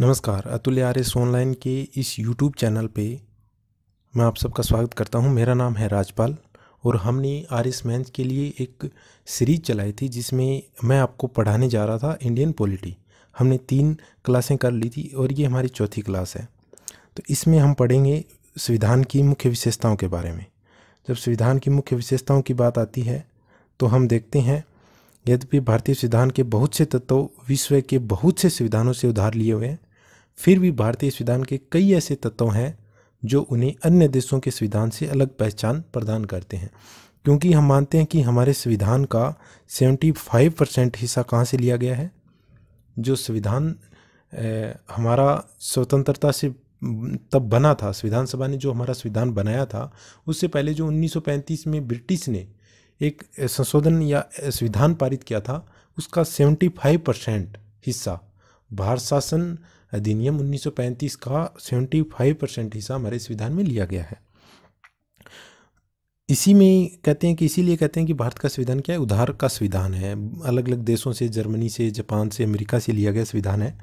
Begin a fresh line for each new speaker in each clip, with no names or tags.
नमस्कार अतुल्य R S online के इस यूट्यूब चैनल पे मैं आप सबका स्वागत करता हूँ मेरा नाम है राजपाल और हमने आर एस मैंस के लिए एक सीरीज चलाई थी जिसमें मैं आपको पढ़ाने जा रहा था इंडियन पॉलिटी हमने तीन क्लासें कर ली थी और ये हमारी चौथी क्लास है तो इसमें हम पढ़ेंगे संविधान की मुख्य विशेषताओं के बारे में जब संविधान की मुख्य विशेषताओं की बात आती है तो हम देखते हैं यद्यपि भारतीय संविधान के बहुत से तत्व विश्व के बहुत से संविधानों से उधार लिए हुए हैं फिर भी भारतीय संविधान के कई ऐसे तत्व हैं जो उन्हें अन्य देशों के संविधान से अलग पहचान प्रदान करते हैं क्योंकि हम मानते हैं कि हमारे संविधान का 75 परसेंट हिस्सा कहाँ से लिया गया है जो संविधान हमारा स्वतंत्रता से तब बना था संविधान सभा ने जो हमारा संविधान बनाया था उससे पहले जो 1935 में ब्रिटिश ने एक संशोधन या संविधान पारित किया था उसका 75 परसेंट हिस्सा भारत शासन अधिनियम 1935 का 75 परसेंट हिस्सा हमारे संविधान में लिया गया है इसी में कहते हैं कि इसीलिए कहते हैं कि भारत का संविधान क्या है उधार का संविधान है अलग अलग देशों से जर्मनी से जापान से अमेरिका से लिया गया संविधान है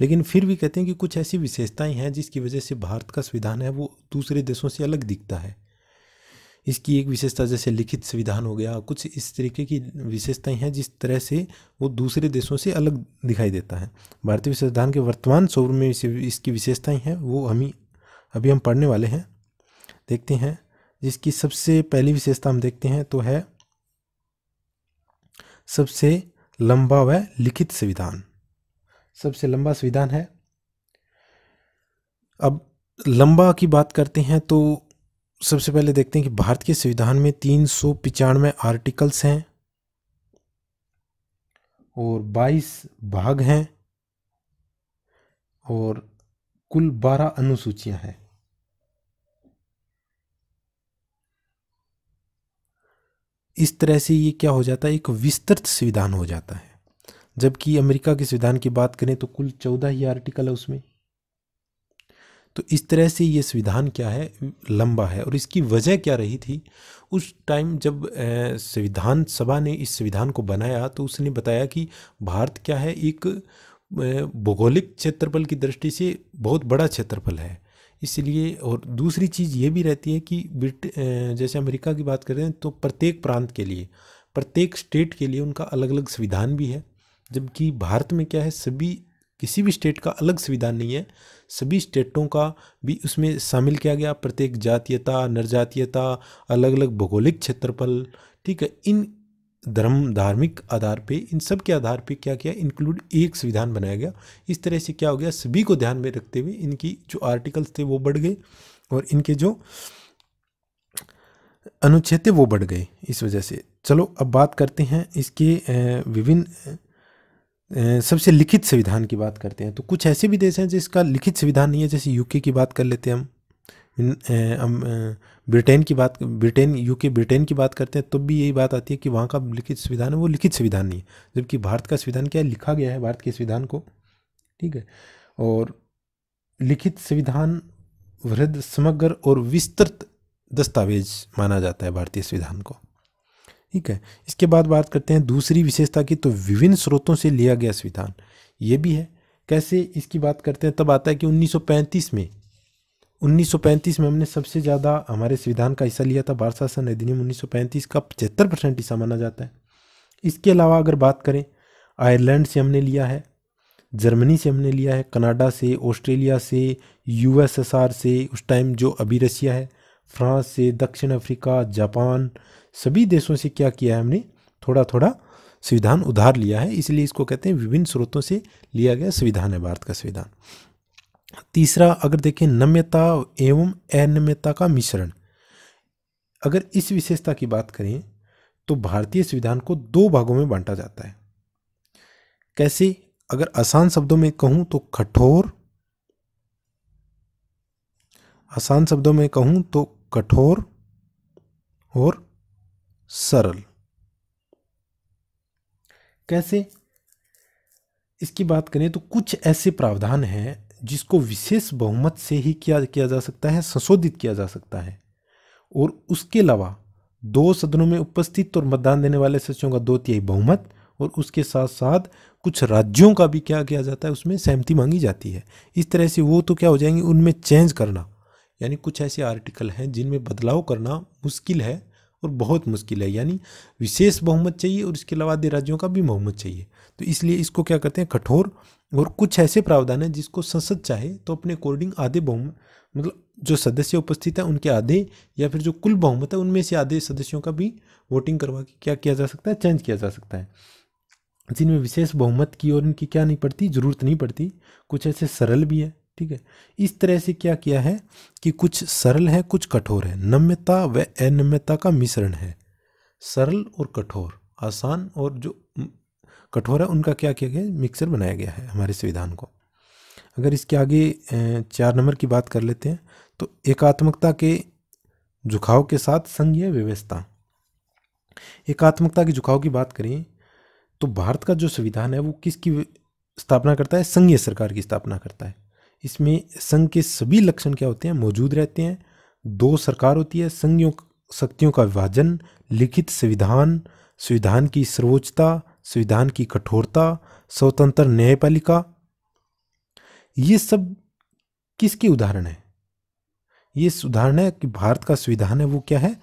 लेकिन फिर भी कहते हैं कि कुछ ऐसी विशेषताएं हैं जिसकी वजह से भारत का संविधान है वो दूसरे देशों से अलग दिखता है इसकी एक विशेषता जैसे लिखित संविधान हो गया कुछ इस तरीके की विशेषताएं हैं जिस तरह से वो दूसरे देशों से अलग दिखाई देता है भारतीय संविधान के वर्तमान स्वर में इसकी विशेषताएं हैं वो हम अभी हम पढ़ने वाले हैं देखते हैं जिसकी सबसे पहली विशेषता हम देखते हैं तो है सबसे लंबा व लिखित संविधान सबसे लंबा संविधान है अब लंबा की बात करते हैं तो सबसे पहले देखते हैं कि भारत के संविधान में तीन सौ पचानवे आर्टिकल्स हैं और बाईस भाग हैं और कुल बारह अनुसूचियां हैं इस तरह से ये क्या हो जाता है एक विस्तृत संविधान हो जाता है जबकि अमेरिका के संविधान की बात करें तो कुल चौदह ही आर्टिकल है उसमें तो इस तरह से ये संविधान क्या है लंबा है और इसकी वजह क्या रही थी उस टाइम जब संविधान सभा ने इस संविधान को बनाया तो उसने बताया कि भारत क्या है एक भौगोलिक क्षेत्रफल की दृष्टि से बहुत बड़ा क्षेत्रफल है इसलिए और दूसरी चीज़ ये भी रहती है कि ब्रिट जैसे अमेरिका की बात करें तो प्रत्येक प्रांत के लिए प्रत्येक स्टेट के लिए उनका अलग अलग संविधान भी है जबकि भारत में क्या है सभी किसी भी स्टेट का अलग संविधान नहीं है सभी स्टेटों का भी उसमें शामिल किया गया प्रत्येक जातीयता नरजातीयता अलग अलग भौगोलिक क्षेत्रफल ठीक है इन धर्म धार्मिक आधार पे इन सब के आधार पे क्या किया इंक्लूड एक संविधान बनाया गया इस तरह से क्या हो गया सभी को ध्यान में रखते हुए इनकी जो आर्टिकल्स थे वो बढ़ गए और इनके जो अनुच्छेद थे वो बढ़ गए इस वजह से चलो अब बात करते हैं इसके विभिन्न सबसे लिखित संविधान की बात करते हैं तो कुछ ऐसे भी देश हैं जिसका लिखित संविधान नहीं है जैसे यूके की बात कर लेते हैं हम हम ब्रिटेन की बात ब्रिटेन यूके ब्रिटेन की बात करते हैं तब तो भी यही बात आती है कि वहाँ का लिखित संविधान है वो लिखित संविधान नहीं है जबकि भारत का संविधान क्या है लिखा गया है भारत के संविधान को ठीक है और लिखित संविधान वृद्ध समग्र और विस्तृत दस्तावेज माना जाता है भारतीय संविधान को ठीक है इसके बाद बात करते हैं दूसरी विशेषता की तो विभिन्न स्रोतों से लिया गया संविधान ये भी है कैसे इसकी बात करते हैं तब आता है कि 1935 में 1935 में हमने सबसे ज़्यादा हमारे संविधान का हिस्सा लिया था भारत शासन अधिनियम उन्नीस का पचहत्तर परसेंट हिस्सा माना जाता है इसके अलावा अगर बात करें आयरलैंड से हमने लिया है जर्मनी से हमने लिया है कनाडा से ऑस्ट्रेलिया से यूएसएसआर से उस टाइम जो अभी रसिया है फ्रांस से दक्षिण अफ्रीका जापान सभी देशों से क्या किया है हमने थोड़ा थोड़ा संविधान उधार लिया है इसलिए इसको कहते हैं विभिन्न स्रोतों से लिया गया संविधान है भारत का संविधान तीसरा अगर देखें नम्यता एवं अनम्यता का मिश्रण अगर इस विशेषता की बात करें तो भारतीय संविधान को दो भागों में बांटा जाता है कैसे अगर आसान शब्दों में कहूं तो कठोर आसान शब्दों में कहूं तो कठोर और सरल कैसे इसकी बात करें तो कुछ ऐसे प्रावधान हैं जिसको विशेष बहुमत से ही किया किया जा सकता है संशोधित किया जा सकता है और उसके अलावा दो सदनों में उपस्थित और मतदान देने वाले सदस्यों का दो तिहाई बहुमत और उसके साथ साथ कुछ राज्यों का भी क्या किया जाता है उसमें सहमति मांगी जाती है इस तरह से वो तो क्या हो जाएंगे उनमें चेंज करना यानी कुछ ऐसे आर्टिकल हैं जिनमें बदलाव करना मुश्किल है और बहुत मुश्किल है यानी विशेष बहुमत चाहिए और इसके अलावा आधे राज्यों का भी बहुमत चाहिए तो इसलिए इसको क्या कहते हैं कठोर और कुछ ऐसे प्रावधान हैं जिसको संसद चाहे तो अपने अकॉर्डिंग आधे बहुमत मतलब जो सदस्य उपस्थित हैं उनके आधे या फिर जो कुल बहुमत है उनमें से आधे सदस्यों का भी वोटिंग करवा के क्या किया जा सकता है चेंज किया जा सकता है जिनमें विशेष बहुमत की और इनकी क्या नहीं पड़ती ज़रूरत नहीं पड़ती कुछ ऐसे सरल भी है ठीक है इस तरह से क्या किया है कि कुछ सरल है कुछ कठोर है नम्यता व अनम्यता का मिश्रण है सरल और कठोर आसान और जो कठोर है उनका क्या किया गया मिक्सर बनाया गया है हमारे संविधान को अगर इसके आगे चार नंबर की बात कर लेते हैं तो एकात्मकता के झुकाव के साथ संघीय व्यवस्था एकात्मकता के झुकाव की बात करें तो भारत का जो संविधान है वो किसकी स्थापना करता है संघीय सरकार की स्थापना करता है इसमें संघ के सभी लक्षण क्या होते हैं मौजूद रहते हैं दो सरकार होती है संघियों शक्तियों का विभाजन लिखित संविधान संविधान की सर्वोच्चता संविधान की कठोरता स्वतंत्र न्यायपालिका ये सब किसके उदाहरण है ये उदाहरण है कि भारत का संविधान है वो क्या है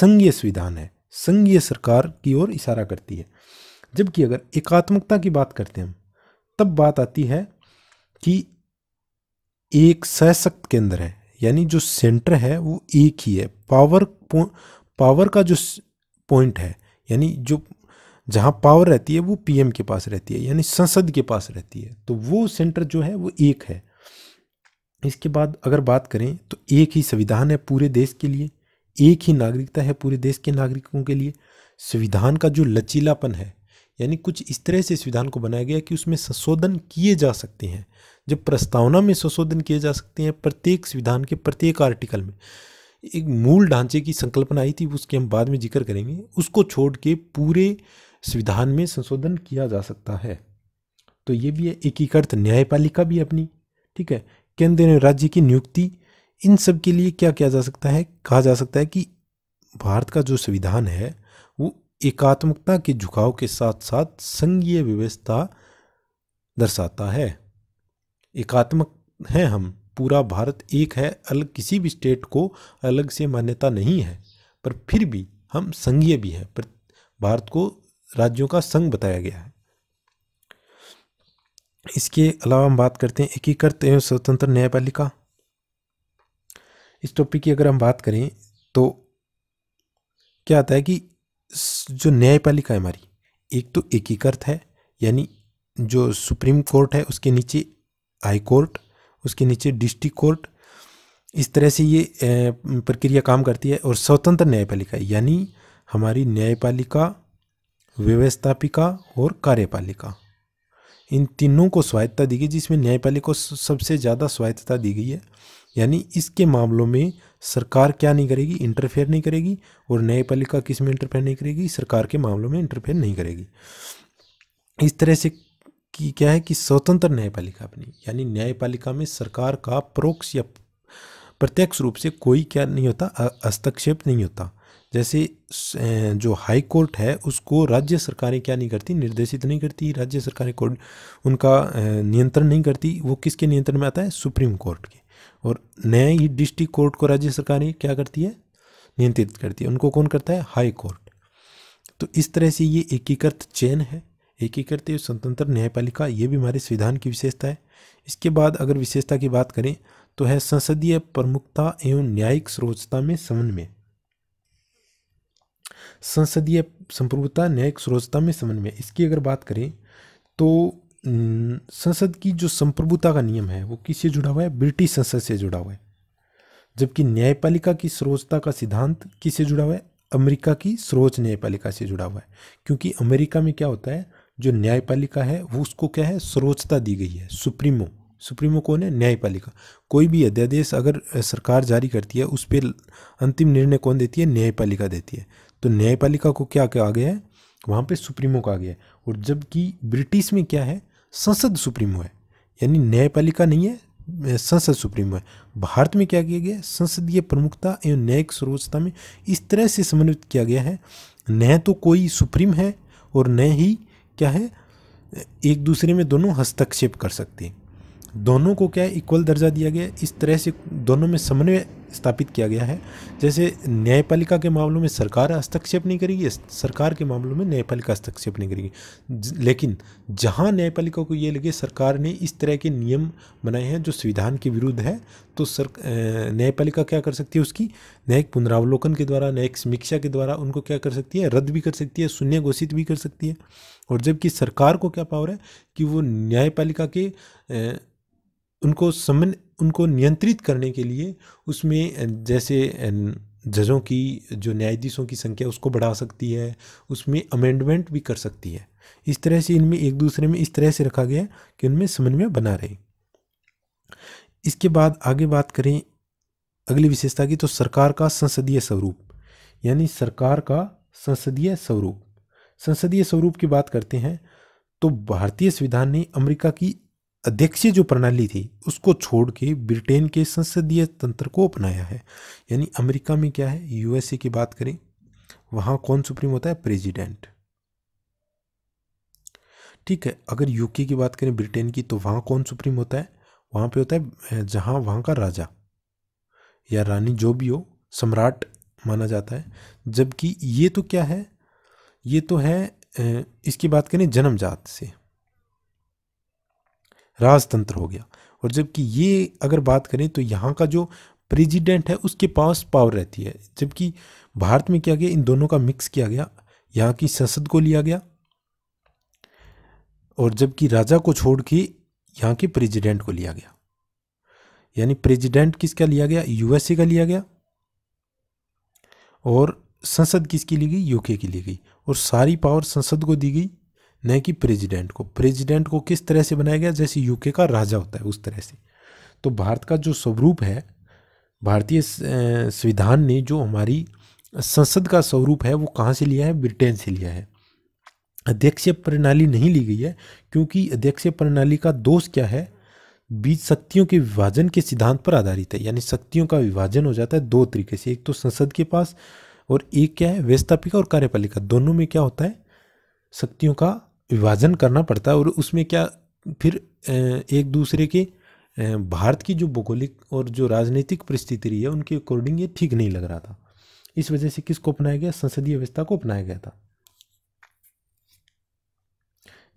संघीय संविधान है संघीय सरकार की ओर इशारा करती है जबकि अगर एकात्मकता की बात करते हैं हम तब बात आती है कि एक सशक्त केंद्र है यानी जो सेंटर है वो एक ही है पावर पावर का जो पॉइंट है यानी जो जहाँ पावर रहती है वो पीएम के पास रहती है यानी संसद के पास रहती है तो वो सेंटर जो है वो एक है इसके बाद अगर बात करें तो एक ही संविधान है पूरे देश के लिए एक ही नागरिकता है पूरे देश के नागरिकों के लिए संविधान का जो लचीलापन है यानी कुछ इस तरह से संविधान को बनाया गया कि उसमें संशोधन किए जा सकते हैं जो प्रस्तावना में संशोधन किए जा सकते हैं प्रत्येक संविधान के प्रत्येक आर्टिकल में एक मूल ढांचे की संकल्पना आई थी उसके हम बाद में जिक्र करेंगे उसको छोड़ के पूरे संविधान में संशोधन किया जा सकता है तो ये भी है एकीकृत न्यायपालिका भी अपनी ठीक है केंद्र राज्य की नियुक्ति इन सब के लिए क्या किया जा सकता है कहा जा सकता है कि भारत का जो संविधान है वो एकात्मकता के झुकाव के साथ साथ संघीय व्यवस्था दर्शाता है एकात्मक हैं हम पूरा भारत एक है अलग किसी भी स्टेट को अलग से मान्यता नहीं है पर फिर भी हम संघीय भी हैं पर भारत को राज्यों का संघ बताया गया है इसके अलावा हम बात करते हैं एकीकृत एवं स्वतंत्र न्यायपालिका इस टॉपिक की अगर हम बात करें तो क्या आता है कि जो न्यायपालिका है हमारी एक तो एकीकृत है यानी जो सुप्रीम कोर्ट है उसके नीचे हाई कोर्ट उसके नीचे डिस्ट्रिक्ट कोर्ट इस तरह से ये प्रक्रिया काम करती है और स्वतंत्र न्यायपालिका यानी हमारी न्यायपालिका व्यवस्थापिका और कार्यपालिका इन तीनों को स्वायत्तता दी गई जिसमें न्यायपालिका को सबसे ज़्यादा स्वायत्तता दी गई है यानी इसके मामलों में सरकार क्या नहीं करेगी इंटरफेयर नहीं करेगी और न्यायपालिका किस में इंटरफेयर नहीं करेगी सरकार के मामलों में इंटरफेयर नहीं करेगी इस तरह से कि क्या है कि स्वतंत्र न्यायपालिका अपनी यानी न्यायपालिका में सरकार का परोक्ष या प्रत्यक्ष रूप से कोई क्या नहीं होता हस्तक्षेप नहीं होता जैसे जो हाई कोर्ट है उसको राज्य सरकारें क्या नहीं करती निर्देशित नहीं करती राज्य सरकारें कोर्ट उनका नियंत्रण नहीं करती वो किसके नियंत्रण में आता है सुप्रीम कोर्ट के और नए ही डिस्ट्रिक्ट कोर्ट को राज्य सरकारें क्या करती है नियंत्रित करती है उनको कौन करता है हाई कोर्ट तो इस तरह से ये एकीकृत चैन है एकीकृत एवं स्वतंत्र न्यायपालिका ये भी हमारे संविधान की विशेषता है इसके बाद अगर विशेषता की बात करें तो है संसदीय प्रमुखता एवं न्यायिक सर्वोच्चता में समन्वय संसदीय संप्रभुता न्यायिक सर्वोच्चता में समन्वय इसकी अगर बात करें तो संसद की जो संप्रभुता का नियम है वो किससे जुड़ा हुआ है ब्रिटिश संसद से जुड़ा हुआ है जबकि न्यायपालिका की सर्वोच्चता का सिद्धांत किससे जुड़ा हुआ है अमेरिका की सर्वोच्च न्यायपालिका से जुड़ा हुआ है क्योंकि अमेरिका में क्या होता है जो न्यायपालिका है वो उसको क्या है सर्वोच्चता दी गई है सुप्रीमो सुप्रीमो कौन है न्यायपालिका कोई भी अध्यादेश अगर सरकार जारी करती है उस पर अंतिम निर्णय कौन देती है न्यायपालिका देती है तो न्यायपालिका को क्या कहा गया है वहाँ पर सुप्रीमो कहा गया है और जबकि ब्रिटिश में क्या है संसद सुप्रीमो है यानी न्यायपालिका नहीं है संसद सुप्रीमो है भारत में क्या किया गया संसदीय प्रमुखता एवं न्यायिक सर्वोच्चता में इस तरह से समन्वित किया गया है न तो कोई सुप्रीम है और न ही क्या है एक दूसरे में दोनों हस्तक्षेप कर सकते हैं दोनों को क्या है इक्वल दर्जा दिया गया इस तरह से दोनों में समन्वय स्थापित किया गया है जैसे न्यायपालिका के मामलों में सरकार हस्तक्षेप नहीं करेगी सरकार के मामलों में न्यायपालिका हस्तक्षेप नहीं करेगी लेकिन जहां न्यायपालिका को ये लगे सरकार ने इस तरह के नियम बनाए हैं जो संविधान के विरुद्ध है तो सर न्यायपालिका क्या कर सकती है उसकी न्यायिक पुनरावलोकन के द्वारा न्यायिक समीक्षा के द्वारा उनको क्या कर सकती है रद्द भी कर सकती है शून्य घोषित भी कर सकती है और जबकि सरकार को क्या पावर है कि वो न्यायपालिका के उनको समन उनको नियंत्रित करने के लिए उसमें जैसे जजों की जो न्यायाधीशों की संख्या उसको बढ़ा सकती है उसमें अमेंडमेंट भी कर सकती है इस तरह से इनमें एक दूसरे में इस तरह से रखा गया कि उनमें समन्वय बना रहे इसके बाद आगे बात करें अगली विशेषता की तो सरकार का संसदीय स्वरूप यानी सरकार का संसदीय स्वरूप संसदीय स्वरूप की बात करते हैं तो भारतीय संविधान ने अमेरिका की अध्यक्षीय जो प्रणाली थी उसको छोड़ के ब्रिटेन के संसदीय तंत्र को अपनाया है यानी अमेरिका में क्या है यूएसए की बात करें वहाँ कौन सुप्रीम होता है प्रेसिडेंट ठीक है अगर यूके की बात करें ब्रिटेन की तो वहाँ कौन सुप्रीम होता है वहाँ पे होता है जहाँ वहाँ का राजा या रानी जो भी हो सम्राट माना जाता है जबकि ये तो क्या है ये तो है इसकी बात करें जन्मजात से राजतंत्र हो गया और जबकि ये अगर बात करें तो यहाँ का जो प्रेसिडेंट है उसके पास पावर रहती है जबकि भारत में क्या गया इन दोनों का मिक्स किया गया यहाँ की संसद को लिया गया और जबकि राजा को छोड़ के यहाँ के प्रेसिडेंट को लिया गया यानी प्रेसिडेंट किसका लिया गया यूएसए का लिया गया और संसद किसकी ली गई यूके की ली गई और सारी पावर संसद को दी गई न कि प्रेसिडेंट को प्रेसिडेंट को किस तरह से बनाया गया जैसे यूके का राजा होता है उस तरह से तो भारत का जो स्वरूप है भारतीय संविधान ने जो हमारी संसद का स्वरूप है वो कहाँ से लिया है ब्रिटेन से लिया है अध्यक्षीय प्रणाली नहीं ली गई है क्योंकि अध्यक्षीय प्रणाली का दोष क्या है बीच शक्तियों के विभाजन के सिद्धांत पर आधारित है यानी शक्तियों का विभाजन हो जाता है दो तरीके से एक तो संसद के पास और एक क्या है व्यवस्थापिका और कार्यपालिका दोनों में क्या होता है शक्तियों का विभाजन करना पड़ता है और उसमें क्या फिर एक दूसरे के भारत की जो भौगोलिक और जो राजनीतिक परिस्थिति रही है उनके अकॉर्डिंग ये ठीक नहीं लग रहा था इस वजह से किसको अपनाया गया संसदीय व्यवस्था को अपनाया गया था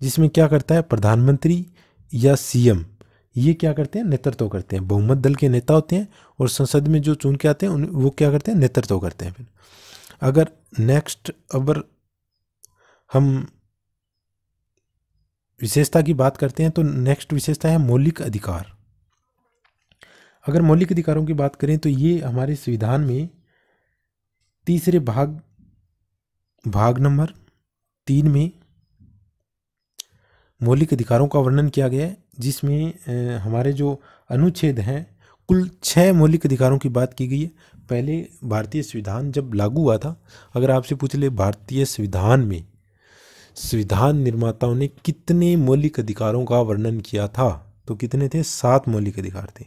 जिसमें क्या करता है प्रधानमंत्री या सीएम ये क्या करते हैं नेतृत्व करते हैं बहुमत दल के नेता होते हैं और संसद में जो चुन के आते हैं वो क्या करते हैं नेतृत्व करते हैं फिर अगर नेक्स्ट अगर हम विशेषता की बात करते हैं तो नेक्स्ट विशेषता है मौलिक अधिकार अगर मौलिक अधिकारों की बात करें तो ये हमारे संविधान में तीसरे भाग भाग नंबर तीन में मौलिक अधिकारों का वर्णन किया गया है जिसमें हमारे जो अनुच्छेद हैं कुल छः मौलिक अधिकारों की बात की गई है पहले भारतीय संविधान जब लागू हुआ था अगर आपसे पूछ ले भारतीय संविधान में संविधान निर्माताओं ने कितने मौलिक अधिकारों का वर्णन किया था तो कितने थे सात मौलिक अधिकार थे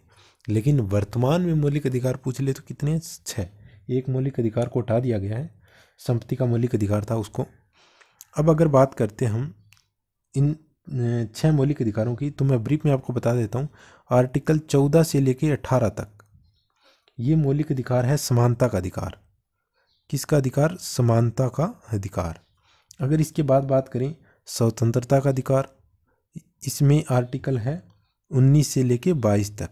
लेकिन वर्तमान में मौलिक अधिकार पूछ ले तो कितने छः एक मौलिक अधिकार को हटा दिया गया है संपत्ति का मौलिक अधिकार था उसको अब अगर बात करते हम इन छः मौलिक अधिकारों की तो मैं ब्रीफ में आपको बता देता हूँ आर्टिकल चौदह से लेकर अठारह तक ये मौलिक अधिकार है समानता का अधिकार किसका अधिकार समानता का अधिकार अगर इसके बाद बात करें स्वतंत्रता का अधिकार इसमें आर्टिकल है उन्नीस से लेकर बाईस तक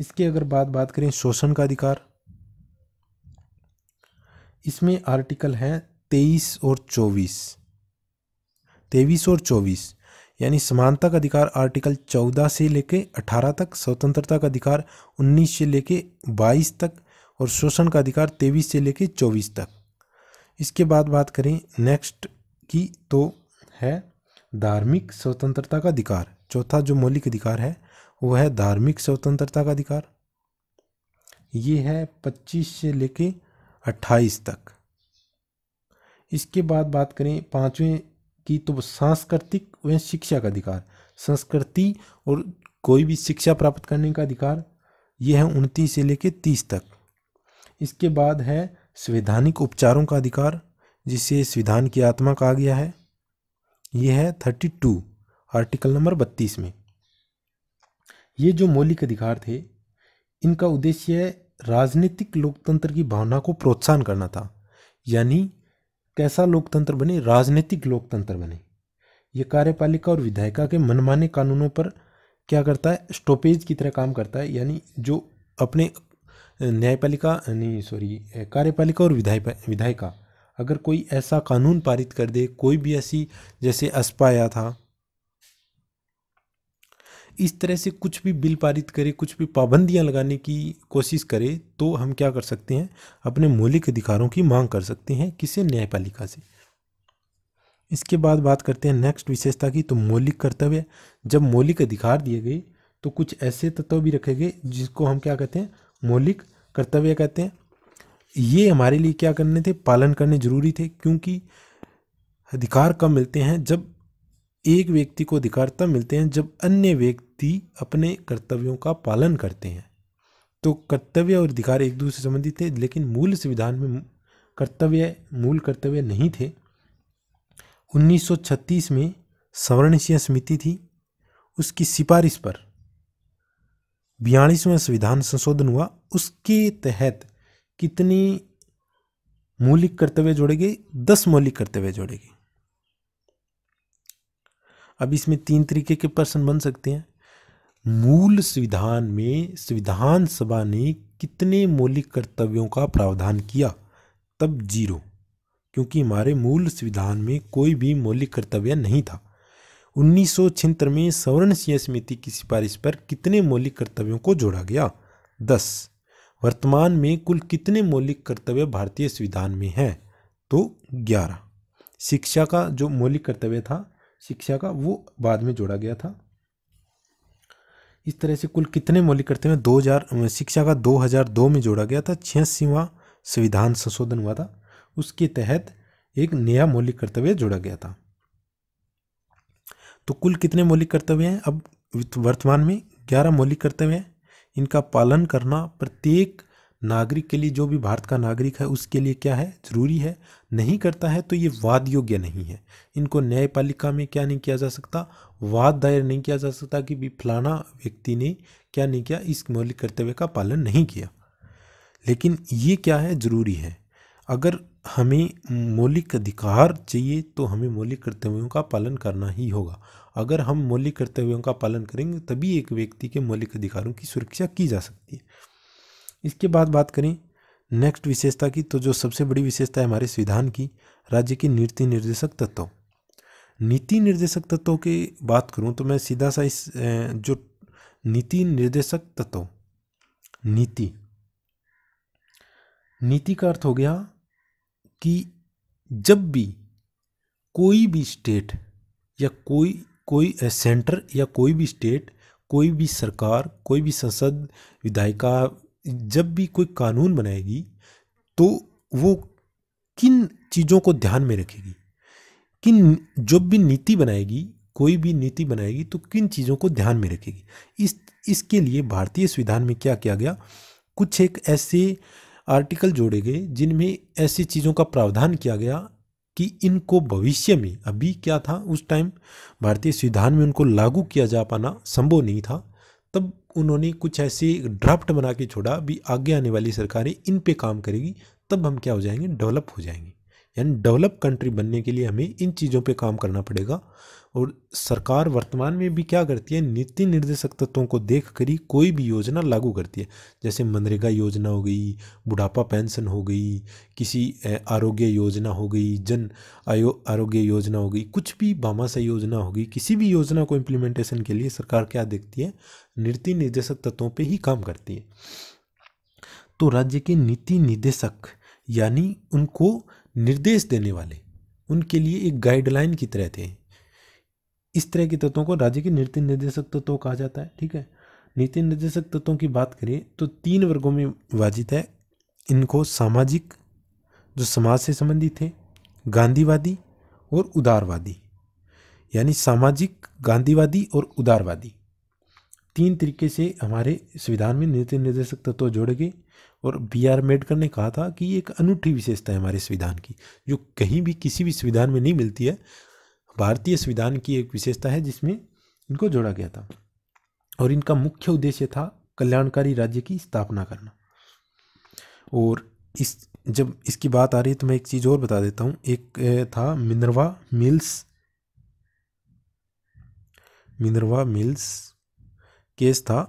इसके अगर बात बात करें शोषण का अधिकार इसमें आर्टिकल है तेईस और चौबीस तेईस और चौबीस यानी समानता का अधिकार आर्टिकल 14 से लेके 18 तक स्वतंत्रता का अधिकार 19 से लेके 22 तक और शोषण का अधिकार 23 से लेके 24 तक इसके बाद बात करें नेक्स्ट की तो है धार्मिक स्वतंत्रता का अधिकार चौथा जो मौलिक अधिकार है वह है धार्मिक स्वतंत्रता का अधिकार ये है 25 से लेके 28 तक इसके बाद बात करें पांचवें की तो सांस्कृतिक व शिक्षा का अधिकार संस्कृति और कोई भी शिक्षा प्राप्त करने का अधिकार यह है उनतीस से लेकर तीस तक इसके बाद है संवैधानिक उपचारों का अधिकार जिसे संविधान की आत्मा कहा गया है यह है थर्टी टू आर्टिकल नंबर बत्तीस में ये जो मौलिक अधिकार थे इनका उद्देश्य राजनीतिक लोकतंत्र की भावना को प्रोत्साहन करना था यानी कैसा लोकतंत्र बने राजनीतिक लोकतंत्र बने ये कार्यपालिका और विधायिका के मनमाने कानूनों पर क्या करता है स्टॉपेज की तरह काम करता है यानी जो अपने न्यायपालिका यानी सॉरी कार्यपालिका और विधायिका अगर कोई ऐसा कानून पारित कर दे कोई भी ऐसी जैसे अस्पाया था इस तरह से कुछ भी बिल पारित करे कुछ भी पाबंदियां लगाने की कोशिश करे तो हम क्या कर सकते हैं अपने मौलिक अधिकारों की मांग कर सकते हैं किसे न्यायपालिका से इसके बाद बात करते हैं नेक्स्ट विशेषता की तो मौलिक कर्तव्य जब मौलिक अधिकार दिए गए तो कुछ ऐसे तत्व भी रखे गए जिसको हम क्या कहते हैं मौलिक कर्तव्य कहते हैं ये हमारे लिए क्या करने थे पालन करने जरूरी थे क्योंकि अधिकार कब मिलते हैं जब एक व्यक्ति को अधिकार तब मिलते हैं जब अन्य व्यक्ति अपने कर्तव्यों का पालन करते हैं तो कर्तव्य और अधिकार एक दूसरे से संबंधित थे लेकिन मूल संविधान में कर्तव्य मूल कर्तव्य नहीं थे 1936 में सवर्णसीय समिति थी उसकी सिफारिश पर बयालीसवें संविधान संशोधन हुआ उसके तहत कितनी मौलिक कर्तव्य जोड़ेगी दस मौलिक कर्तव्य जोड़ेगी अब इसमें तीन तरीके के प्रश्न बन सकते हैं मूल संविधान में संविधान सभा ने कितने मौलिक कर्तव्यों का प्रावधान किया तब जीरो क्योंकि हमारे मूल संविधान में कोई भी मौलिक कर्तव्य नहीं था उन्नीस में सवर्ण सिंह समिति की सिफारिश पर कितने मौलिक कर्तव्यों को जोड़ा गया दस वर्तमान में कुल कितने मौलिक कर्तव्य भारतीय संविधान में हैं तो ग्यारह शिक्षा का जो मौलिक कर्तव्य था शिक्षा का वो बाद में जोड़ा गया था इस तरह से कुल कितने मौलिक करते दो हजार शिक्षा का 2002 में जोड़ा गया था छियासीवा संविधान संशोधन हुआ था उसके तहत एक नया मौलिक कर्तव्य जोड़ा गया था तो कुल कितने मौलिक कर्तव्य हैं अब वर्तमान में ग्यारह मौलिक कर्तव्य हैं इनका पालन करना प्रत्येक नागरिक के लिए जो भी भारत का नागरिक है उसके लिए क्या है ज़रूरी है नहीं करता है तो ये वाद योग्य नहीं है इनको न्यायपालिका में क्या नहीं किया जा सकता वाद दायर नहीं किया जा सकता कि भी फलाना व्यक्ति ने क्या नहीं किया इस मौलिक कर्तव्य का पालन नहीं किया लेकिन ये क्या है ज़रूरी है अगर हमें मौलिक अधिकार चाहिए तो हमें मौलिक कर्तव्यों का पालन करना ही होगा अगर हम मौलिक कर्तव्यों का पालन करेंगे तभी एक व्यक्ति के मौलिक अधिकारों की सुरक्षा की जा सकती है इसके बाद बात करें नेक्स्ट विशेषता की तो जो सबसे बड़ी विशेषता है हमारे संविधान की राज्य के नीति निर्देशक तत्व नीति निर्देशक तत्वों की बात करूं तो मैं सीधा सा इस जो नीति निर्देशक तत्व नीति नीति का अर्थ हो गया कि जब भी कोई भी स्टेट या कोई कोई सेंटर या कोई भी स्टेट कोई भी सरकार कोई भी संसद विधायिका जब भी कोई कानून बनाएगी तो वो किन चीज़ों को ध्यान में रखेगी किन जब भी नीति बनाएगी कोई भी नीति बनाएगी तो किन चीज़ों को ध्यान में रखेगी इस इसके लिए भारतीय संविधान में क्या किया गया कुछ एक ऐसे आर्टिकल जोड़े गए जिनमें ऐसी चीज़ों का प्रावधान किया गया कि इनको भविष्य में अभी क्या था उस टाइम भारतीय संविधान में उनको लागू किया जा पाना संभव नहीं था तब उन्होंने कुछ ऐसे ड्राफ्ट बना के छोड़ा भी आगे आने वाली सरकारें इन पे काम करेगी तब हम क्या हो जाएंगे डेवलप हो जाएंगे यानी डेवलप कंट्री बनने के लिए हमें इन चीज़ों पे काम करना पड़ेगा और सरकार वर्तमान में भी क्या करती है नीति निर्देशक तत्वों को देख कर ही कोई भी योजना लागू करती है जैसे मनरेगा योजना हो गई बुढ़ापा पेंशन हो गई किसी आरोग्य योजना हो गई जन आयो आरोग्य योजना हो गई कुछ भी भामाशा योजना हो गई किसी भी योजना को इम्प्लीमेंटेशन के लिए सरकार क्या देखती है नीति निर्देशक तत्वों पर ही काम करती है तो राज्य के नीति निर्देशक यानी उनको निर्देश देने वाले उनके लिए एक गाइडलाइन की तरह थे इस तरह के तत्वों को राज्य के नीति निर्देशक तत्व कहा जाता है ठीक है नीति निर्देशक तत्वों की बात करें तो तीन वर्गों में विभाजित है इनको सामाजिक जो समाज से संबंधित थे गांधीवादी और उदारवादी यानी सामाजिक गांधीवादी और उदारवादी तीन तरीके से हमारे संविधान में नीति निर्देशक तत्व जोड़ गए और बी आर अम्बेडकर ने कहा था कि एक अनूठी विशेषता है हमारे संविधान की जो कहीं भी किसी भी संविधान में नहीं मिलती है भारतीय संविधान की एक विशेषता है जिसमें इनको जोड़ा गया था और इनका मुख्य उद्देश्य था कल्याणकारी राज्य की स्थापना करना और इस जब इसकी बात आ रही है तो मैं एक चीज़ और बता देता हूँ एक था Minerva Mills Minerva Mills case था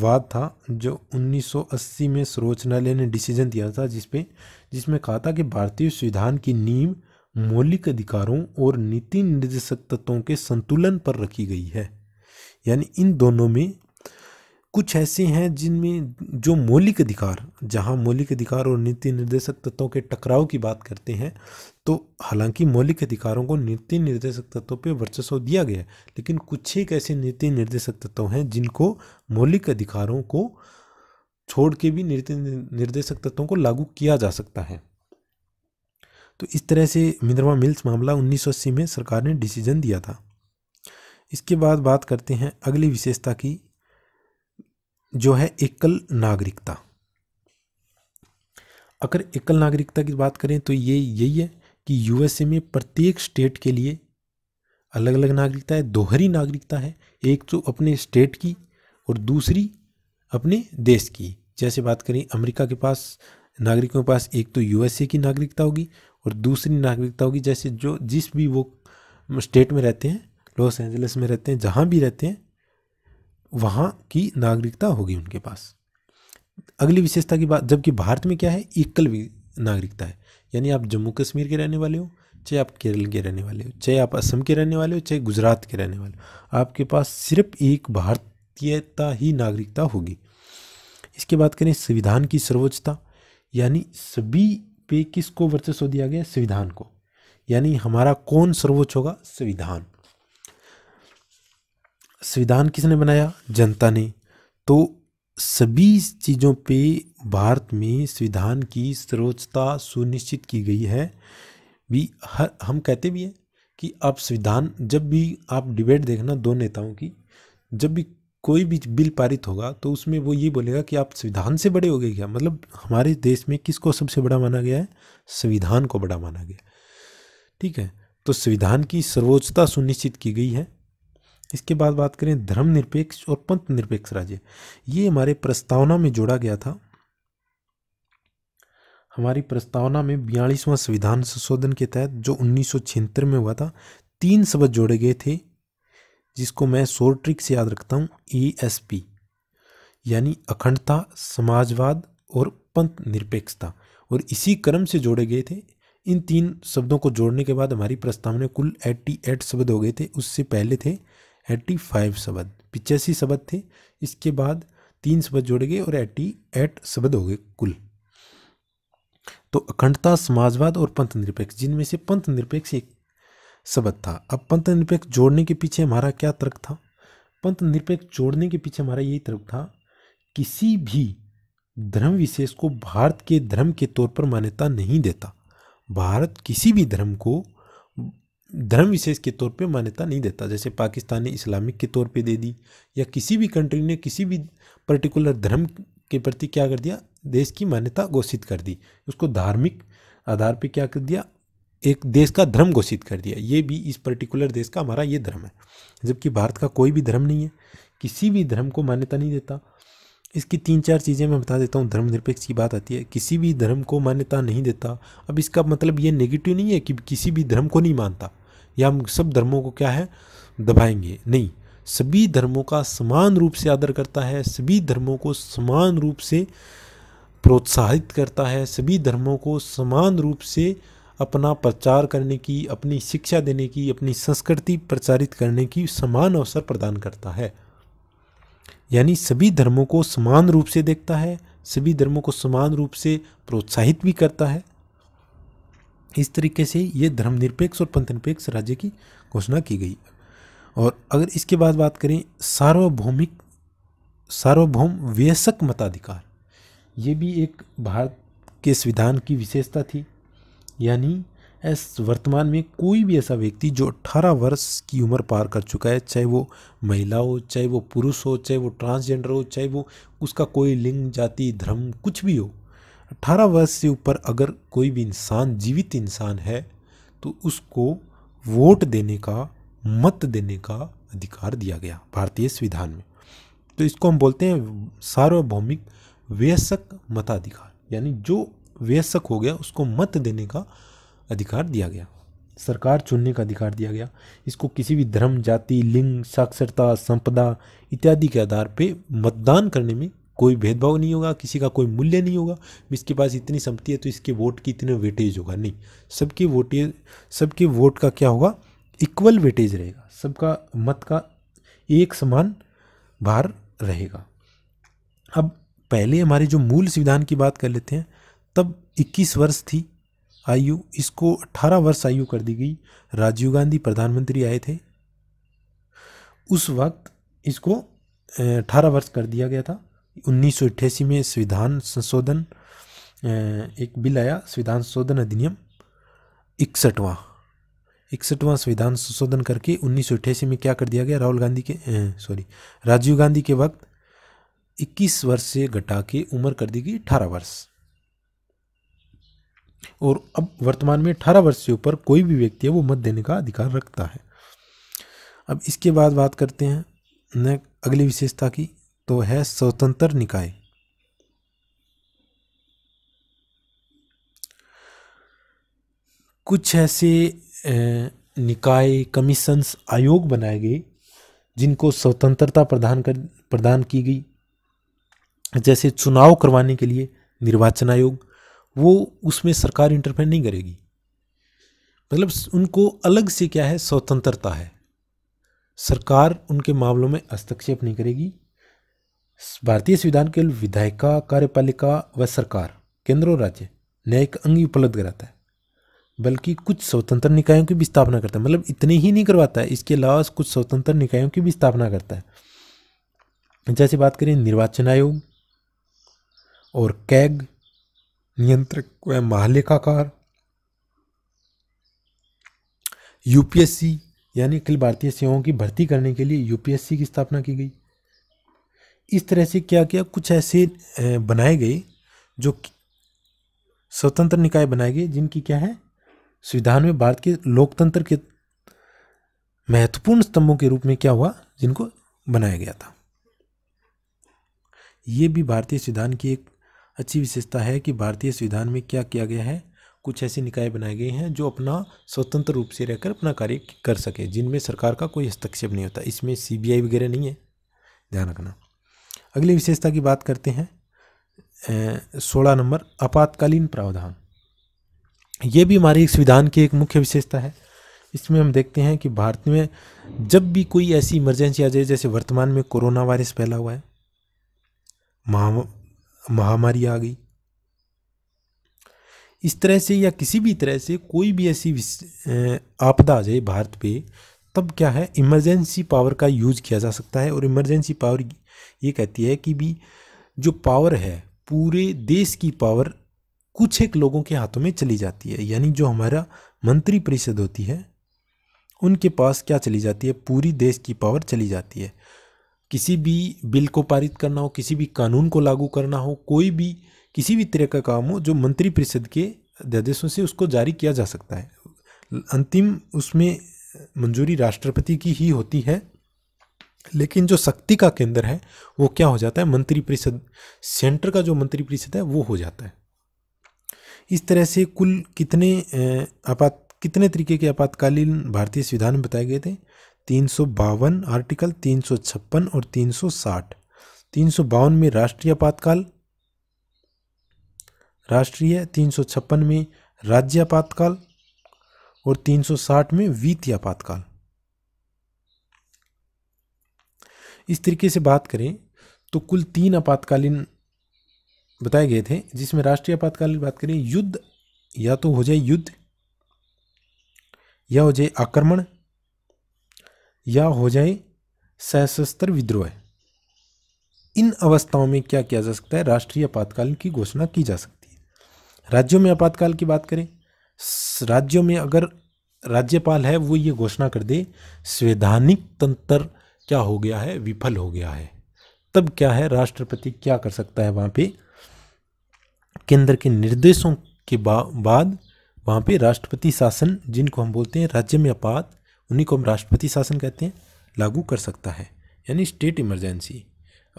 वाद था जो 1980 में सर्वोच्च ने डिसीजन दिया था जिसपे जिसमें कहा था कि भारतीय संविधान की नींव मौलिक अधिकारों और नीति निर्देशक तत्वों के संतुलन पर रखी गई है यानी इन दोनों में कुछ ऐसे हैं जिनमें जो मौलिक अधिकार जहां मौलिक अधिकार और नीति निर्देशक तत्वों के टकराव की बात करते हैं तो हालांकि मौलिक अधिकारों को नीति निर्देशक तत्वों पर वर्चस्व दिया गया है लेकिन कुछ एक ऐसे नीति निर्देशक तत्व हैं जिनको मौलिक अधिकारों को छोड़ के भी नीति निर्देशक तत्वों को लागू किया जा सकता है तो इस तरह से मिंद्रमा मिल्स मामला उन्नीस में सरकार ने डिसीजन दिया था इसके बाद बात करते हैं अगली विशेषता की जो है एकल नागरिकता अगर एकल नागरिकता की बात करें तो ये यही है कि यूएसए में प्रत्येक स्टेट के लिए अलग अलग नागरिकता है दोहरी नागरिकता है एक तो अपने स्टेट की और दूसरी अपने देश की जैसे बात करें अमेरिका के पास नागरिकों के पास एक तो यूएसए की नागरिकता होगी और दूसरी नागरिकता होगी जैसे जो जिस भी वो स्टेट में रहते हैं लॉस एंजल्स में रहते हैं जहाँ भी रहते हैं वहाँ की नागरिकता होगी उनके पास अगली विशेषता की बात जबकि भारत में क्या है एकल नागरिकता है यानी आप जम्मू कश्मीर के रहने वाले हो चाहे आप केरल के रहने वाले हो चाहे आप असम के रहने वाले हो चाहे गुजरात के रहने वाले हो आपके पास सिर्फ एक भारतीयता ही नागरिकता होगी इसके बात करें संविधान की सर्वोच्चता यानी सभी पे किसको वर्चस्व दिया गया संविधान को यानी हमारा कौन सर्वोच्च होगा संविधान संविधान किसने बनाया जनता ने तो सभी चीज़ों पे भारत में संविधान की सर्वोच्चता सुनिश्चित की गई है भी हर हम कहते भी हैं कि आप संविधान जब भी आप डिबेट देखना दो नेताओं की जब भी कोई भी बिल पारित होगा तो उसमें वो ये बोलेगा कि आप संविधान से बड़े हो गए क्या मतलब हमारे देश में किसको सबसे बड़ा माना गया है संविधान को बड़ा माना गया ठीक है तो संविधान की सर्वोच्चता सुनिश्चित की गई है इसके बाद बात करें धर्मनिरपेक्ष और पंथ निरपेक्ष राज्य ये हमारे प्रस्तावना में जोड़ा गया था हमारी प्रस्तावना में बयालीसवां संविधान संशोधन के तहत जो उन्नीस में हुआ था तीन शब्द जोड़े गए थे जिसको मैं सोर ट्रिक से याद रखता हूँ ई एस पी यानी अखंडता समाजवाद और पंथ निरपेक्षता और इसी क्रम से जोड़े गए थे इन तीन शब्दों को जोड़ने के बाद हमारी प्रस्तावना कुल एट्टी एट शब्द हो गए थे उससे पहले थे एट्टी फाइव शब्द पिचासी शब्द थे इसके बाद तीन शब्द जोड़े गए और एट्टी एट शब्द हो गए कुल तो अखंडता समाजवाद और पंथ निरपेक्ष जिनमें से पंथ निरपेक्ष एक शब्द था अब पंथ निरपेक्ष जोड़ने के पीछे हमारा क्या तर्क था पंथ निरपेक्ष जोड़ने के पीछे हमारा यही तर्क था किसी भी धर्म विशेष को भारत के धर्म के तौर पर मान्यता नहीं देता भारत किसी भी धर्म को धर्म विशेष के तौर पे मान्यता नहीं देता जैसे पाकिस्तान ने इस्लामिक के तौर पे दे दी या किसी भी कंट्री ने किसी भी पर्टिकुलर धर्म के प्रति क्या कर दिया देश की मान्यता घोषित कर दी उसको धार्मिक आधार पे क्या कर दिया एक देश का धर्म घोषित कर दिया ये भी इस पर्टिकुलर देश का हमारा ये धर्म है जबकि भारत का कोई भी धर्म नहीं है किसी भी धर्म को मान्यता नहीं देता इसकी तीन चार चीज़ें मैं बता देता हूँ धर्मनिरपेक्ष की बात आती है किसी भी धर्म को मान्यता नहीं देता अब इसका मतलब ये नेगेटिव नहीं है कि किसी भी धर्म को नहीं मानता या हम सब धर्मों को क्या है दबाएंगे नहीं सभी धर्मों का समान रूप से आदर करता है सभी धर्मों को समान रूप से प्रोत्साहित करता है सभी धर्मों को समान रूप से अपना प्रचार करने की अपनी शिक्षा देने की अपनी संस्कृति प्रचारित करने की समान अवसर प्रदान करता है यानी सभी धर्मों को समान रूप से देखता है सभी धर्मों को समान रूप से प्रोत्साहित भी करता है इस तरीके से ये धर्मनिरपेक्ष और पंथनिरपेक्ष राज्य की घोषणा की गई और अगर इसके बाद बात करें सार्वभौमिक सार्वभौम व्यसक मताधिकार ये भी एक भारत के संविधान की विशेषता थी यानी इस वर्तमान में कोई भी ऐसा व्यक्ति जो 18 वर्ष की उम्र पार कर चुका है चाहे वो महिला हो चाहे वो पुरुष हो चाहे वो ट्रांसजेंडर हो चाहे वो उसका कोई लिंग जाति धर्म कुछ भी हो अठारह वर्ष से ऊपर अगर कोई भी इंसान जीवित इंसान है तो उसको वोट देने का मत देने का अधिकार दिया गया भारतीय संविधान में तो इसको हम बोलते हैं सार्वभौमिक व्यसक मताधिकार यानी जो वयस्क हो गया उसको मत देने का अधिकार दिया गया सरकार चुनने का अधिकार दिया गया इसको किसी भी धर्म जाति लिंग साक्षरता संपदा इत्यादि के आधार पे मतदान करने में कोई भेदभाव नहीं होगा किसी का कोई मूल्य नहीं होगा इसके पास इतनी संपत्ति है तो इसके वोट की इतने वेटेज होगा नहीं सबके वोटेज सबके वोट का क्या होगा इक्वल वेटेज रहेगा सबका मत का एक समान भार रहेगा अब पहले हमारे जो मूल संविधान की बात कर लेते हैं तब 21 वर्ष थी आयु इसको 18 वर्ष आयु कर दी गई राजीव गांधी प्रधानमंत्री आए थे उस वक्त इसको 18 वर्ष कर दिया गया था उन्नीस में संविधान संशोधन एक बिल आया संविधान संशोधन अधिनियम इकसठवां इकसठवां संविधान संशोधन करके उन्नीस में क्या कर दिया गया राहुल गांधी के सॉरी राजीव गांधी के वक्त 21 वर्ष से घटा के उम्र कर दी गई अठारह वर्ष और अब वर्तमान में अठारह वर्ष से ऊपर कोई भी व्यक्ति है वो मत देने का अधिकार रखता है अब इसके बाद बात करते हैं अगली विशेषता की तो है स्वतंत्र निकाय कुछ ऐसे निकाय कमीशंस आयोग बनाए गए जिनको स्वतंत्रता प्रदान कर प्रदान की गई जैसे चुनाव करवाने के लिए निर्वाचन आयोग वो उसमें सरकार इंटरफेयर नहीं करेगी मतलब उनको अलग से क्या है स्वतंत्रता है सरकार उनके मामलों में हस्तक्षेप नहीं करेगी भारतीय संविधान केवल विधायिका कार्यपालिका व सरकार केंद्र और राज्य न्यायिक अंग उपलब्ध कराता है बल्कि कुछ स्वतंत्र निकायों की भी स्थापना करता है मतलब इतने ही नहीं करवाता है इसके अलावा कुछ स्वतंत्र निकायों की भी स्थापना करता है जैसे बात करें निर्वाचन आयोग और कैग नियंत्रक व महालेखाकार यूपीएससी यानी अखिल भारतीय सेवाओं की भर्ती करने के लिए यूपीएससी की स्थापना की गई इस तरह से क्या किया कुछ ऐसे बनाए गए जो स्वतंत्र निकाय बनाए गए जिनकी क्या है संविधान में भारत के लोकतंत्र के महत्वपूर्ण स्तंभों के रूप में क्या हुआ जिनको बनाया गया था ये भी भारतीय संविधान की एक अच्छी विशेषता है कि भारतीय संविधान में क्या किया गया है कुछ ऐसे निकाय बनाए गए हैं जो अपना स्वतंत्र रूप से रहकर अपना कार्य कर सके जिनमें सरकार का कोई हस्तक्षेप नहीं होता इसमें सीबीआई वगैरह नहीं है ध्यान रखना अगली विशेषता की बात करते हैं सोलह नंबर आपातकालीन प्रावधान ये भी हमारे संविधान की एक मुख्य विशेषता है इसमें हम देखते हैं कि भारत में जब भी कोई ऐसी इमरजेंसी आ जाए जैसे वर्तमान में कोरोना वायरस फैला हुआ है महामारी आ गई इस तरह से या किसी भी तरह से कोई भी ऐसी आपदा आ जाए भारत पे तब क्या है इमरजेंसी पावर का यूज किया जा सकता है और इमरजेंसी पावर ये कहती है कि भी जो पावर है पूरे देश की पावर कुछ एक लोगों के हाथों में चली जाती है यानी जो हमारा मंत्री परिषद होती है उनके पास क्या चली जाती है पूरी देश की पावर चली जाती है किसी भी बिल को पारित करना हो किसी भी कानून को लागू करना हो कोई भी किसी भी तरह का काम हो जो मंत्री परिषद के अध्यादेशों से उसको जारी किया जा सकता है अंतिम उसमें मंजूरी राष्ट्रपति की ही होती है लेकिन जो शक्ति का केंद्र है वो क्या हो जाता है मंत्रिपरिषद सेंटर का जो मंत्रिपरिषद है वो हो जाता है इस तरह से कुल कितने आपात कितने तरीके के आपातकालीन भारतीय संविधान में बताए गए थे तीन सौ बावन आर्टिकल तीन सौ छप्पन और तीन सौ साठ तीन सौ बावन में राष्ट्रीय आपातकाल राष्ट्रीय तीन सौ छप्पन में राज्य आपातकाल और तीन सौ साठ में वित्तीय आपातकाल इस तरीके से बात करें तो कुल तीन आपातकालीन बताए गए थे जिसमें राष्ट्रीय आपातकालीन बात करें युद्ध या तो हो जाए युद्ध या हो जाए आक्रमण या हो जाए सशस्त्र विद्रोह इन अवस्थाओं में क्या किया जा सकता है राष्ट्रीय आपातकालीन की घोषणा की जा सकती है राज्यों में आपातकाल की बात करें राज्यों में अगर राज्यपाल है वो ये घोषणा कर दे संवैधानिक तंत्र क्या हो गया है विफल हो गया है तब क्या है राष्ट्रपति क्या कर सकता है वहाँ पे केंद्र के निर्देशों के बा, बाद वहाँ पे राष्ट्रपति शासन जिनको हम बोलते हैं राज्य में आपात उन्हीं को हम राष्ट्रपति शासन कहते हैं लागू कर सकता है यानी स्टेट इमरजेंसी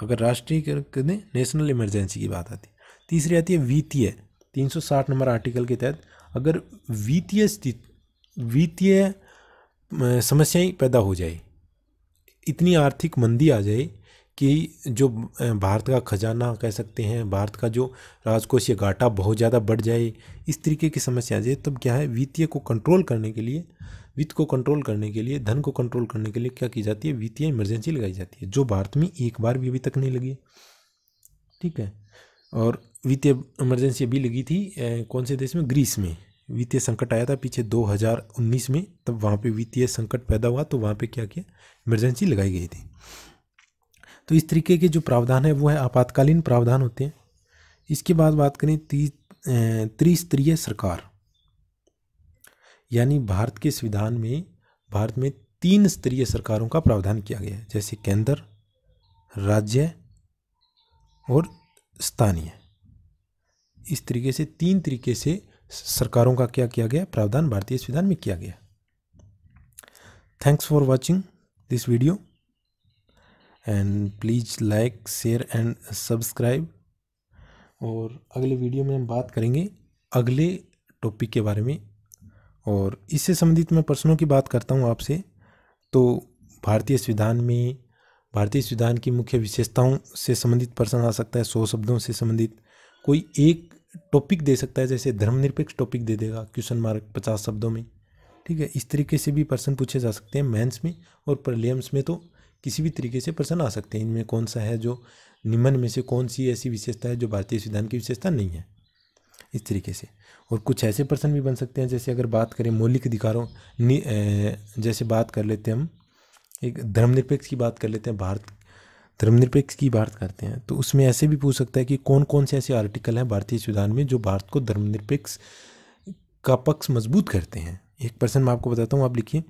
अगर राष्ट्रीय कर दें नेशनल इमरजेंसी की बात आती है तीसरी आती है वित्तीय 360 नंबर आर्टिकल के तहत अगर वित्तीय स्थिति वित्तीय समस्याएं पैदा हो जाए इतनी आर्थिक मंदी आ जाए कि जो भारत का खजाना कह सकते हैं भारत का जो राजकोषीय घाटा बहुत ज़्यादा बढ़ जाए इस तरीके की समस्या आ जाए तब क्या है वित्तीय को कंट्रोल करने के लिए वित्त को कंट्रोल करने के लिए धन को कंट्रोल करने के लिए क्या की जाती है वित्तीय इमरजेंसी लगाई जाती है जो भारत में एक बार भी अभी तक नहीं लगी ठीक है और वित्तीय इमरजेंसी अभी लगी थी कौन से देश में ग्रीस में वित्तीय संकट आया था पीछे 2019 में तब वहाँ पे वित्तीय संकट पैदा हुआ तो वहाँ पे क्या किया इमरजेंसी लगाई गई थी तो इस तरीके के जो प्रावधान है वो है आपातकालीन प्रावधान होते हैं इसके बाद बात करें त्रिस्तरीय सरकार यानी भारत के संविधान में भारत में तीन स्तरीय सरकारों का प्रावधान किया गया है जैसे केंद्र राज्य और स्थानीय इस तरीके से तीन तरीके से सरकारों का क्या किया गया प्रावधान भारतीय संविधान में किया गया thanks for watching this video and please like share and subscribe और अगले वीडियो में हम बात करेंगे अगले टॉपिक के बारे में और इससे संबंधित मैं प्रश्नों की बात करता हूँ आपसे तो भारतीय संविधान में भारतीय संविधान की मुख्य विशेषताओं से संबंधित प्रश्न आ सकता है सौ शब्दों से संबंधित कोई एक टॉपिक दे सकता है जैसे धर्मनिरपेक्ष टॉपिक दे देगा क्वेश्चन मार्क पचास शब्दों में ठीक है इस तरीके से भी पर्सन पूछे जा सकते हैं मेंस में और प्रलियम्स में तो किसी भी तरीके से प्रश्न आ सकते हैं इनमें कौन सा है जो निम्न में से कौन सी ऐसी विशेषता है जो भारतीय संविधान की विशेषता नहीं है इस तरीके से और कुछ ऐसे पर्सन भी बन सकते हैं जैसे अगर बात करें मौलिक अधिकारों जैसे बात कर लेते हैं हम एक धर्मनिरपेक्ष की बात कर लेते हैं भारत धर्मनिरपेक्ष की बात करते हैं तो उसमें ऐसे भी पूछ सकता है कि कौन कौन से ऐसे आर्टिकल हैं भारतीय संविधान में जो भारत को धर्मनिरपेक्ष का पक्ष मजबूत करते हैं एक प्रश्न मैं आपको बताता हूँ आप लिखिए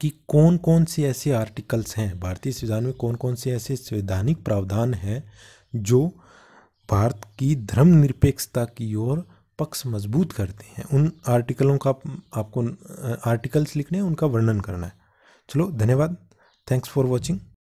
कि कौन कौन से ऐसे आर्टिकल्स हैं भारतीय संविधान में कौन कौन से ऐसे संवैधानिक प्रावधान हैं जो भारत की धर्मनिरपेक्षता की ओर पक्ष मजबूत करते हैं उन आर्टिकलों का आपको आर्टिकल्स लिखने हैं उनका वर्णन करना है चलो धन्यवाद थैंक्स फॉर वॉचिंग